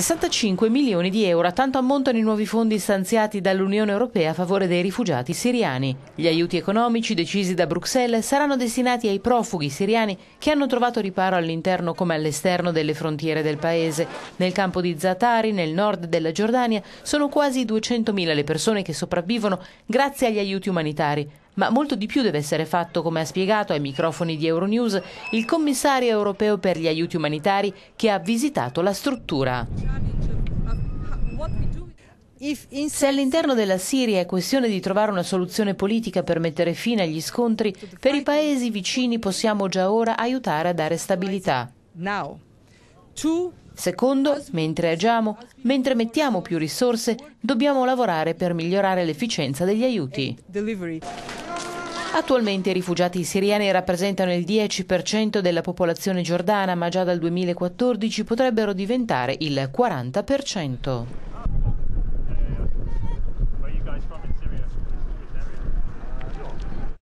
65 milioni di euro, tanto ammontano i nuovi fondi stanziati dall'Unione Europea a favore dei rifugiati siriani. Gli aiuti economici decisi da Bruxelles saranno destinati ai profughi siriani che hanno trovato riparo all'interno come all'esterno delle frontiere del paese. Nel campo di Zatari, nel nord della Giordania, sono quasi 200.000 le persone che sopravvivono grazie agli aiuti umanitari. Ma molto di più deve essere fatto, come ha spiegato ai microfoni di Euronews il commissario europeo per gli aiuti umanitari che ha visitato la struttura. Se all'interno della Siria è questione di trovare una soluzione politica per mettere fine agli scontri, per i paesi vicini possiamo già ora aiutare a dare stabilità. Secondo, mentre agiamo, mentre mettiamo più risorse, dobbiamo lavorare per migliorare l'efficienza degli aiuti. Attualmente i rifugiati siriani rappresentano il 10% della popolazione giordana, ma già dal 2014 potrebbero diventare il 40%.